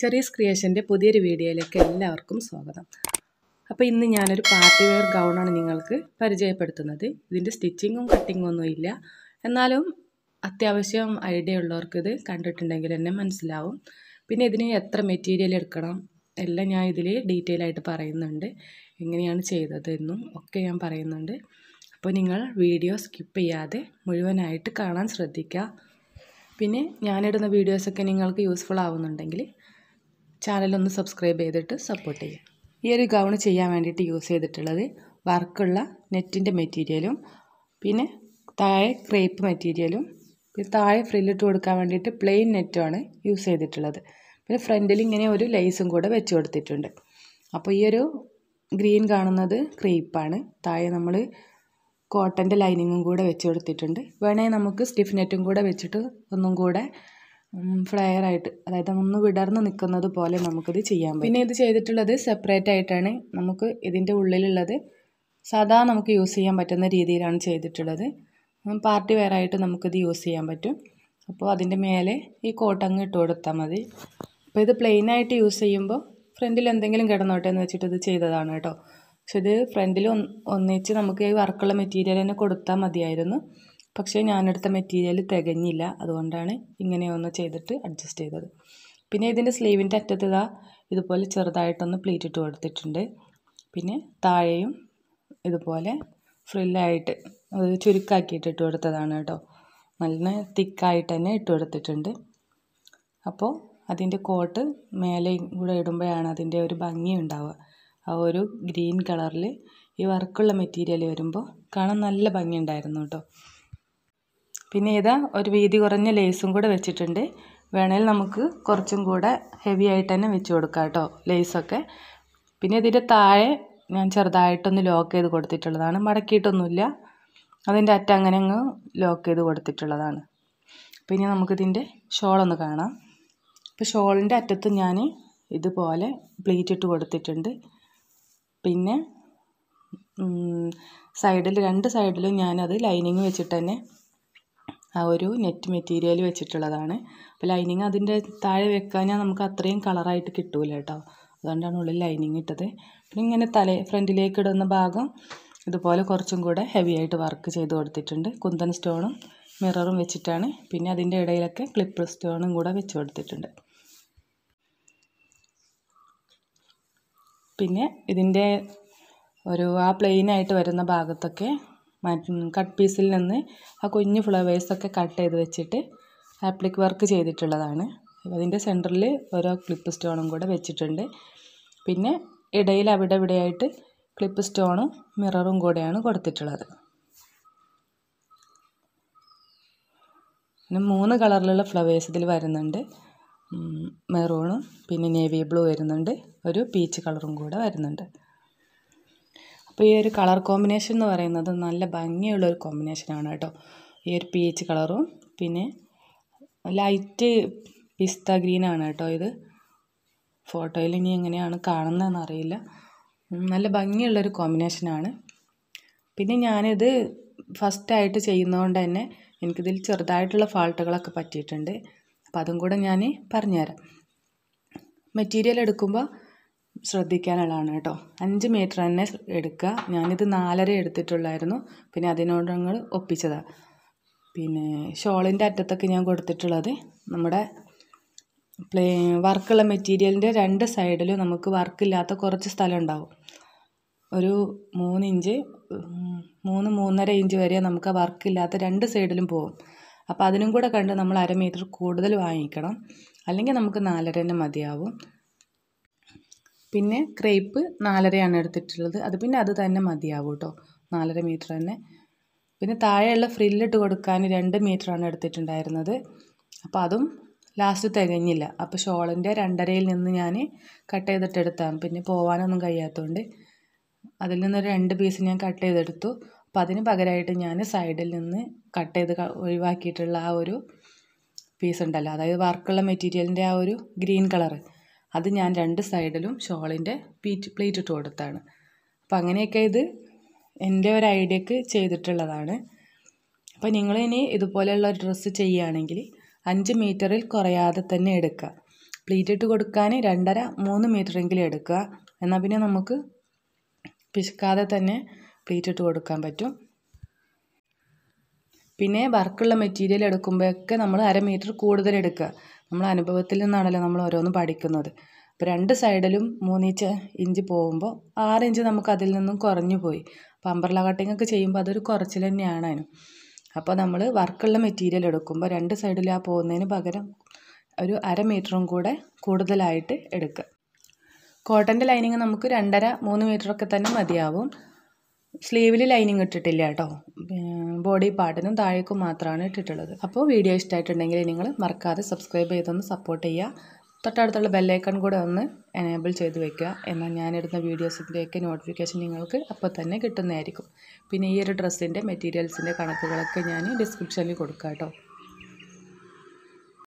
ചെറിയ ക്രിയേഷൻ്റെ പുതിയൊരു വീഡിയോയിലേക്ക് എല്ലാവർക്കും സ്വാഗതം അപ്പോൾ ഇന്ന് ഞാനൊരു പാർട്ടി വെയർ ഗൗണാണ് നിങ്ങൾക്ക് പരിചയപ്പെടുത്തുന്നത് ഇതിൻ്റെ സ്റ്റിച്ചിങ്ങും കട്ടിങ്ങും ഒന്നുമില്ല എന്നാലും അത്യാവശ്യം ഐഡിയ ഉള്ളവർക്ക് ഇത് കണ്ടിട്ടുണ്ടെങ്കിൽ തന്നെ മനസ്സിലാവും പിന്നെ ഇതിന് എത്ര മെറ്റീരിയൽ എടുക്കണം എല്ലാം ഞാൻ ഇതിൽ ഡീറ്റെയിൽ ആയിട്ട് പറയുന്നുണ്ട് എങ്ങനെയാണ് ചെയ്തത് എന്നും ഒക്കെ ഞാൻ പറയുന്നുണ്ട് അപ്പോൾ നിങ്ങൾ വീഡിയോ സ്കിപ്പ് ചെയ്യാതെ മുഴുവനായിട്ട് കാണാൻ ശ്രദ്ധിക്കുക പിന്നെ ഞാനിടുന്ന വീഡിയോസൊക്കെ നിങ്ങൾക്ക് യൂസ്ഫുൾ ആവുന്നുണ്ടെങ്കിൽ ചാനലൊന്ന് സബ്സ്ക്രൈബ് ചെയ്തിട്ട് സപ്പോർട്ട് ചെയ്യുക ഈ ഒരു ഗൗൺ ചെയ്യാൻ വേണ്ടിയിട്ട് യൂസ് ചെയ്തിട്ടുള്ളത് വർക്കുള്ള നെറ്റിൻ്റെ മെറ്റീരിയലും പിന്നെ താഴെ ക്രേപ്പ് മെറ്റീരിയലും പിന്നെ താഴെ ഫ്രില്ലിട്ട് കൊടുക്കാൻ വേണ്ടിയിട്ട് പ്ലെയിൻ നെറ്റുമാണ് യൂസ് ചെയ്തിട്ടുള്ളത് പിന്നെ ഫ്രണ്ടിൽ ഇങ്ങനെ ഒരു ലേസും കൂടെ വെച്ച് കൊടുത്തിട്ടുണ്ട് അപ്പോൾ ഈ ഒരു ഗ്രീൻ കാണുന്നത് ക്രേപ്പാണ് താഴെ നമ്മൾ കോട്ടൻ്റെ ലൈനിങ്ങും കൂടെ വെച്ച് കൊടുത്തിട്ടുണ്ട് വേണേൽ നമുക്ക് സ്റ്റിഫ് നെറ്റും കൂടെ വെച്ചിട്ട് ഒന്നും കൂടെ ഫ്ലെയർ ആയിട്ട് അതായത് ഒന്ന് വിടർന്ന് നിൽക്കുന്നത് പോലെ നമുക്കിത് ചെയ്യാൻ പറ്റും പിന്നെ ഇത് ചെയ്തിട്ടുള്ളത് സെപ്പറേറ്റ് ആയിട്ടാണ് നമുക്ക് ഇതിൻ്റെ ഉള്ളിലുള്ളത് സാധാ നമുക്ക് യൂസ് ചെയ്യാൻ പറ്റുന്ന രീതിയിലാണ് ചെയ്തിട്ടുള്ളത് പാർട്ടി വെയർ ആയിട്ട് നമുക്കിത് യൂസ് ചെയ്യാൻ പറ്റും അപ്പോൾ അതിൻ്റെ മേലെ ഈ കോട്ടങ്ങ് ഇട്ട് കൊടുത്താൽ മതി അപ്പോൾ ഇത് പ്ലെയിനായിട്ട് യൂസ് ചെയ്യുമ്പോൾ ഫ്രണ്ടിൽ എന്തെങ്കിലും കിടന്നോട്ടെ എന്ന് വെച്ചിട്ട് ഇത് ചെയ്തതാണ് കേട്ടോ പക്ഷെ ഇത് ഫ്രണ്ടിൽ ഒന്നിച്ച് നമുക്ക് ഈ വർക്കുള്ള മെറ്റീരിയൽ തന്നെ കൊടുത്താൽ മതിയായിരുന്നു പക്ഷേ ഞാനെടുത്ത മെറ്റീരിയൽ തികഞ്ഞില്ല അതുകൊണ്ടാണ് ഇങ്ങനെ ഒന്ന് ചെയ്തിട്ട് അഡ്ജസ്റ്റ് ചെയ്തത് പിന്നെ ഇതിൻ്റെ സ്ലീവിൻ്റെ അറ്റത്ത് ഇതാ ഇതുപോലെ ചെറുതായിട്ടൊന്ന് പ്ലീറ്റ് ഇട്ട് കൊടുത്തിട്ടുണ്ട് പിന്നെ താഴെയും ഇതുപോലെ ഫ്രില്ലായിട്ട് അത് ചുരുക്കാക്കിയിട്ട് ഇട്ട് കൊടുത്തതാണ് കേട്ടോ നല്ല തിക്കായിട്ട് തന്നെ ഇട്ട് കൊടുത്തിട്ടുണ്ട് അപ്പോൾ അതിൻ്റെ കോട്ട് മേലെ കൂടെ ഇടുമ്പോഴാണ് അതിൻ്റെ ഒരു ഭംഗി ഉണ്ടാവുക ആ ഒരു ഗ്രീൻ കളറിൽ ഈ വർക്കുള്ള മെറ്റീരിയൽ വരുമ്പോൾ കാണാൻ നല്ല ഭംഗി ഉണ്ടായിരുന്നു കേട്ടോ പിന്നെ ഇതാ ഒരു വീതി കുറഞ്ഞ ലേസും കൂടെ വെച്ചിട്ടുണ്ട് വേണേൽ നമുക്ക് കുറച്ചും കൂടെ ഹെവി ആയിട്ട് തന്നെ വെച്ച് കൊടുക്കാം കേട്ടോ ലേസൊക്കെ പിന്നെ ഇതിൻ്റെ താഴെ ഞാൻ ചെറുതായിട്ടൊന്ന് ലോക്ക് ചെയ്ത് കൊടുത്തിട്ടുള്ളതാണ് മടക്കിയിട്ടൊന്നുമില്ല അതിൻ്റെ അറ്റ അങ്ങനെ അങ്ങ് ലോക്ക് ചെയ്ത് കൊടുത്തിട്ടുള്ളതാണ് പിന്നെ നമുക്കിതിൻ്റെ ഷോളൊന്ന് കാണാം ഇപ്പോൾ ഷോളിൻ്റെ അറ്റത്ത് ഞാൻ ഇതുപോലെ പ്ലീറ്റ് ഇട്ട് കൊടുത്തിട്ടുണ്ട് പിന്നെ സൈഡിൽ രണ്ട് സൈഡിലും ഞാനത് ലൈനിങ് വെച്ചിട്ട് തന്നെ ആ ഒരു നെറ്റ് മെറ്റീരിയൽ വെച്ചിട്ടുള്ളതാണ് അപ്പോൾ ലൈനിങ് അതിൻ്റെ താഴെ വെക്കാഞ്ഞാൽ നമുക്ക് അത്രയും കളറായിട്ട് കിട്ടില്ല കേട്ടോ അതുകൊണ്ടാണ് ഉള്ളിൽ ലൈനിങ് ഇട്ടത് പിന്നെ ഇങ്ങനെ തല ഫ്രണ്ടിലേക്ക് ഇടുന്ന ഭാഗം ഇതുപോലെ കുറച്ചും കൂടെ ഹെവി ആയിട്ട് വർക്ക് ചെയ്ത് കൊടുത്തിട്ടുണ്ട് കുന്തൻ സ്റ്റോണും മിററും വെച്ചിട്ടാണ് പിന്നെ അതിൻ്റെ ഇടയിലൊക്കെ ക്ലിപ്പ് സ്റ്റോണും കൂടെ വെച്ച് കൊടുത്തിട്ടുണ്ട് പിന്നെ ഇതിൻ്റെ ഒരു ആ പ്ലെയിനായിട്ട് വരുന്ന ഭാഗത്തൊക്കെ കട്ട് പീസിൽ നിന്ന് ആ കുഞ്ഞു ഫ്ലവേഴ്സൊക്കെ കട്ട് ചെയ്ത് വെച്ചിട്ട് ആപ്ലിക് വർക്ക് ചെയ്തിട്ടുള്ളതാണ് അതിൻ്റെ സെൻറ്ററിൽ ഓരോ ക്ലിപ്പ് സ്റ്റോണും കൂടെ വെച്ചിട്ടുണ്ട് പിന്നെ ഇടയിൽ അവിടെ ഇവിടെയായിട്ട് ക്ലിപ്പ് സ്റ്റോണും മിററും കൂടെയാണ് കൊടുത്തിട്ടുള്ളത് പിന്നെ മൂന്ന് കളറിലുള്ള ഫ്ലവേഴ്സ് ഇതിൽ വരുന്നുണ്ട് മെറൂണും പിന്നെ നേവി ബ്ലൂ വരുന്നുണ്ട് ഒരു പീച്ച് കളറും കൂടെ വരുന്നുണ്ട് അപ്പോൾ ഈ ഒരു കളർ കോമ്പിനേഷൻ എന്ന് പറയുന്നത് നല്ല ഭംഗിയുള്ള ഒരു കോമ്പിനേഷനാണ് കേട്ടോ ഈ ഒരു എച്ച് കളറും പിന്നെ ലൈറ്റ് പിസ്ത ഗ്രീനാണ് കേട്ടോ ഇത് ഫോട്ടോയിൽ ഇനി എങ്ങനെയാണ് കാണുന്നതെന്ന് അറിയില്ല നല്ല ഭംഗിയുള്ളൊരു കോമ്പിനേഷനാണ് പിന്നെ ഞാനിത് ഫസ്റ്റായിട്ട് ചെയ്യുന്നതുകൊണ്ട് തന്നെ എനിക്കിതിൽ ചെറുതായിട്ടുള്ള ഫാൾട്ടുകളൊക്കെ പറ്റിയിട്ടുണ്ട് അപ്പം അതും കൂടെ ഞാൻ പറഞ്ഞുതരാം മെറ്റീരിയൽ എടുക്കുമ്പോൾ ശ്രദ്ധിക്കാനുള്ളതാണ് കേട്ടോ അഞ്ച് മീറ്റർ തന്നെ എടുക്കുക ഞാനിത് നാലര എടുത്തിട്ടുള്ളായിരുന്നു പിന്നെ അതിനോട് ഞങ്ങൾ ഒപ്പിച്ചതാണ് പിന്നെ ഷോളിൻ്റെ അറ്റത്തൊക്കെ ഞാൻ കൊടുത്തിട്ടുള്ളത് നമ്മുടെ പ്ലേ വർക്കുള്ള മെറ്റീരിയലിൻ്റെ രണ്ട് സൈഡിലും നമുക്ക് വർക്കില്ലാത്ത കുറച്ച് സ്ഥലം ഉണ്ടാവും ഒരു മൂന്നിഞ്ച് മൂന്ന് മൂന്നര ഇഞ്ച് വരെ നമുക്ക് വർക്കില്ലാത്ത രണ്ട് സൈഡിലും പോകും അപ്പോൾ അതിനും കൂടെ കണ്ട് നമ്മൾ അര മീറ്റർ കൂടുതൽ വാങ്ങിക്കണം അല്ലെങ്കിൽ നമുക്ക് നാലര തന്നെ മതിയാവും പിന്നെ ക്രേപ്പ് നാലരയാണ് എടുത്തിട്ടുള്ളത് അത് പിന്നെ അത് തന്നെ മതിയാവും കേട്ടോ നാലര മീറ്റർ തന്നെ പിന്നെ താഴെയുള്ള ഫ്രില്ലിട്ട് കൊടുക്കാൻ രണ്ട് മീറ്ററാണ് എടുത്തിട്ടുണ്ടായിരുന്നത് അപ്പോൾ അതും ലാസ്റ്റ് തികഞ്ഞില്ല അപ്പോൾ ഷോളിൻ്റെ രണ്ടരയിൽ നിന്ന് ഞാൻ കട്ട് ചെയ്തിട്ടെടുത്താണ് പിന്നെ പോവാനൊന്നും കഴിയാത്തതുകൊണ്ട് അതിൽ നിന്നൊരു രണ്ട് പീസ് ഞാൻ കട്ട് ചെയ്തെടുത്തു അപ്പോൾ അതിന് പകരമായിട്ട് ഞാൻ സൈഡിൽ നിന്ന് കട്ട് ചെയ്ത് ഒഴിവാക്കിയിട്ടുള്ള ആ ഒരു പീസ് ഉണ്ടല്ലോ അതായത് വർക്കുള്ള മെറ്റീരിയലിൻ്റെ ആ ഒരു ഗ്രീൻ കളറ് അത് ഞാൻ രണ്ട് സൈഡിലും ഷോളിൻ്റെ പീറ്റ് പ്ലേറ്റ് ഇട്ട് കൊടുത്താണ് അപ്പം അങ്ങനെയൊക്കെ ഇത് എൻ്റെ ഒരു ഐഡിയക്ക് ചെയ്തിട്ടുള്ളതാണ് അപ്പോൾ നിങ്ങൾ ഇനി ഇതുപോലെയുള്ള ഒരു ഡ്രസ്സ് ചെയ്യുകയാണെങ്കിൽ അഞ്ച് മീറ്ററിൽ കുറയാതെ തന്നെ എടുക്കുക പ്ലീറ്റ് ഇട്ട് കൊടുക്കാൻ രണ്ടര മൂന്ന് മീറ്ററെങ്കിലും എടുക്കുക എന്നാൽ പിന്നെ നമുക്ക് പിശുക്കാതെ തന്നെ പ്ലീറ്റ് ഇട്ട് കൊടുക്കാൻ പറ്റും പിന്നെ വർക്കുള്ള മെറ്റീരിയൽ എടുക്കുമ്പോഴൊക്കെ നമ്മൾ അര മീറ്റർ കൂടുതൽ എടുക്കുക നമ്മൾ അനുഭവത്തിൽ നിന്നാണല്ലോ നമ്മൾ ഓരോന്ന് പഠിക്കുന്നത് അപ്പോൾ രണ്ട് സൈഡിലും മൂന്നിഞ്ച് ഇഞ്ച് പോകുമ്പോൾ ആറ് ഇഞ്ച് നമുക്ക് അതിൽ നിന്നും കുറഞ്ഞു പോയി അപ്പോൾ അമ്പർല കട്ടിംഗ് ഒക്കെ ചെയ്യുമ്പോൾ അതൊരു കുറച്ചിൽ തന്നെയാണ് അതിന് അപ്പോൾ നമ്മൾ വർക്കുള്ള മെറ്റീരിയൽ എടുക്കുമ്പോൾ രണ്ട് സൈഡിൽ ആ പോകുന്നതിന് പകരം ഒരു അര മീറ്ററും കൂടെ കൂടുതലായിട്ട് എടുക്കുക കോട്ടൻ്റെ ലൈനിങ് നമുക്ക് രണ്ടര മൂന്ന് മീറ്ററൊക്കെ തന്നെ മതിയാവും സ്ലീവിൽ ലൈനിങ് ഇട്ടിട്ടില്ല കേട്ടോ ബോഡി പാർട്ടിനും താഴേക്കും മാത്രമാണ് ഇട്ടിട്ടുള്ളത് അപ്പോൾ വീഡിയോ ഇഷ്ടമായിട്ടുണ്ടെങ്കിൽ നിങ്ങൾ മറക്കാതെ സബ്സ്ക്രൈബ് ചെയ്തൊന്ന് സപ്പോർട്ട് ചെയ്യുക തൊട്ടടുത്തുള്ള ബെല്ലൈക്കൺ കൂടെ ഒന്ന് എനേബിൾ ചെയ്ത് വെക്കുക എന്നാൽ ഞാനിടുന്ന വീഡിയോസിൻ്റെയൊക്കെ നോട്ടിഫിക്കേഷൻ നിങ്ങൾക്ക് അപ്പോൾ തന്നെ കിട്ടുന്നതായിരിക്കും പിന്നെ ഈ ഒരു ഡ്രസ്സിൻ്റെ മെറ്റീരിയൽസിൻ്റെ കണക്കുകളൊക്കെ ഞാൻ ഡിസ്ക്രിപ്ഷനിൽ കൊടുക്കാം കേട്ടോ